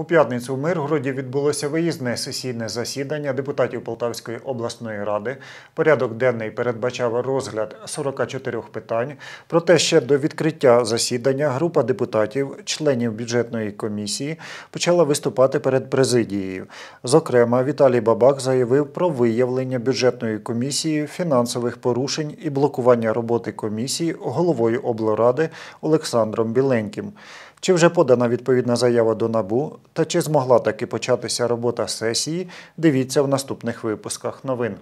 У п'ятницю в Миргороді відбулося виїзне сесійне засідання депутатів Полтавської обласної ради. Порядок денний передбачав розгляд 44 питань. Проте ще до відкриття засідання група депутатів, членів бюджетної комісії, почала виступати перед президією. Зокрема, Віталій Бабак заявив про виявлення бюджетної комісії фінансових порушень і блокування роботи комісії головою облради Олександром Біленьким. Чи вже подана відповідна заява до набу? Та чи змогла таки початися робота сесії? Дивіться в наступних випусках новин.